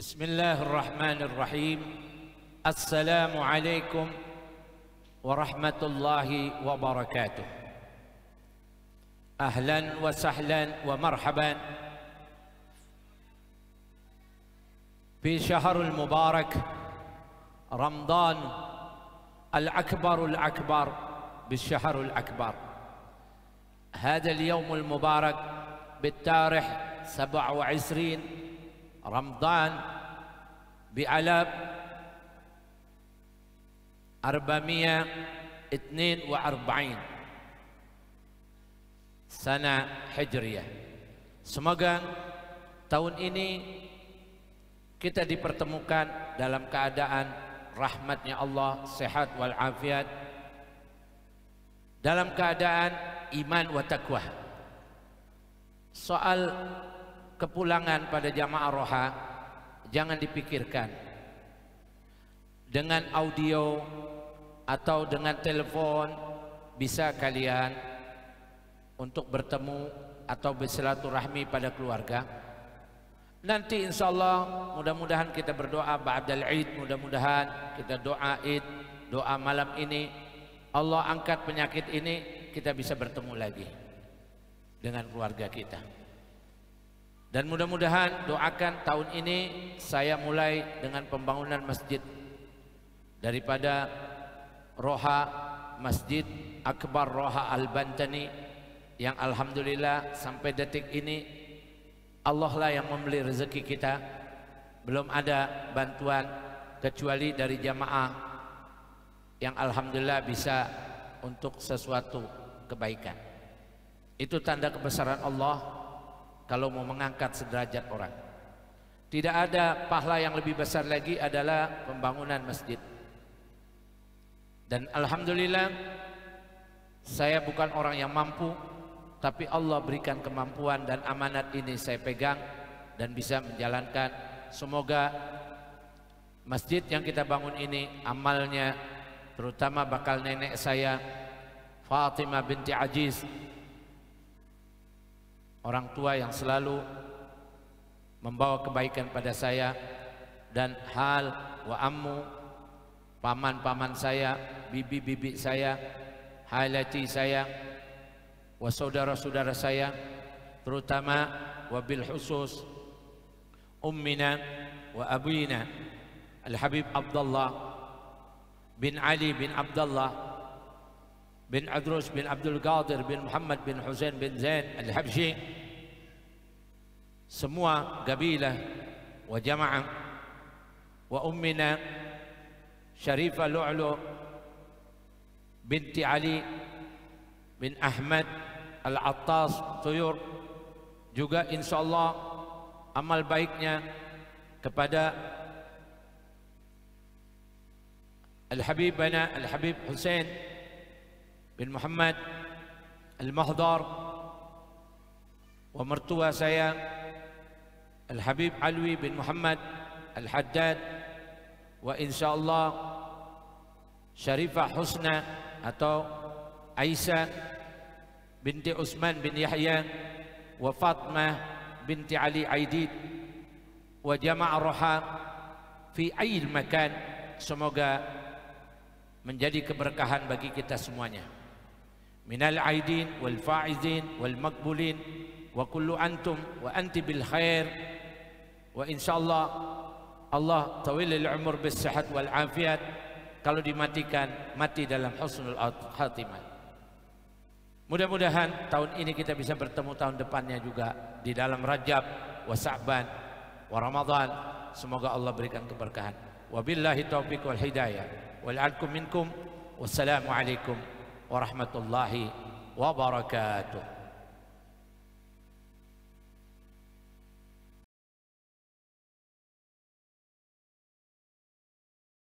بسم الله الرحمن الرحيم السلام عليكم ورحمة الله وبركاته أهلا وسهلا ومرحبا في شهر المبارك رمضان الأكبر الأكبر بالشهر الأكبر هذا اليوم المبارك بالتاريخ 27 رمضان بعلب أربعمية Sana Hijriah Semoga tahun ini kita dipertemukan dalam keadaan rahmatnya Allah sehat wal afiat dalam keadaan iman wa taqwa soal kepulangan pada jamaah roha jangan dipikirkan dengan audio atau dengan telepon bisa kalian untuk bertemu atau bersilaturahmi pada keluarga nanti Insya Allah mudah-mudahan kita berdoa ba'dal id mudah-mudahan kita doa id doa malam ini Allah angkat penyakit ini kita bisa bertemu lagi dengan keluarga kita dan mudah-mudahan doakan tahun ini saya mulai dengan pembangunan masjid daripada Roha Masjid Akbar Roha Al-Bantani yang alhamdulillah sampai detik ini Allah lah yang membeli rezeki kita. Belum ada bantuan kecuali dari jamaah yang alhamdulillah bisa untuk sesuatu kebaikan. Itu tanda kebesaran Allah kalau mau mengangkat sederajat orang. Tidak ada pahala yang lebih besar lagi adalah pembangunan masjid. Dan alhamdulillah saya bukan orang yang mampu tapi Allah berikan kemampuan dan amanat ini saya pegang dan bisa menjalankan. Semoga masjid yang kita bangun ini amalnya terutama bakal nenek saya Fatimah binti Aziz orang tua yang selalu membawa kebaikan pada saya dan hal wa ammu paman-paman saya, bibi-bibi saya, halati saya, wa saudara-saudara saya, terutama wabil khusus ummina wa abuina al-habib Abdullah bin Ali bin Abdullah بن عدروس بن عبد القادر بن محمد بن حسين بن زين الحبشي سموا قبيلة وجمعة وأمنا شريفة لعلو بنت علي بن أحمد العطاس طيور juga إن شاء الله baiknya kepada كبدا habib Bana Al-Habib bin Muhammad Al-Mahdar wa mertua saya Al-Habib Alwi bin Muhammad Al-Haddad wa insyaallah Syarifah Husna atau Aisyah binti Utsman bin Yahya wa Fatmah binti Ali Aidid wa jama'a roha fi ayil makan semoga menjadi keberkahan bagi kita semuanya minal aidin wal faizin wal makbulin wa kullu antum wa anti bil khair wa insyaallah Allah tawilil umur bis sihat wal afiat kalau dimatikan mati dalam husnul khatimah mudah-mudahan tahun ini kita bisa bertemu tahun depannya juga di dalam Rajab wa Sa'ban wa Ramadan semoga Allah berikan keberkahan wabillahi taufiq wal hidayah wal minkum wassalamu alaikum ورحمه الله وبركاته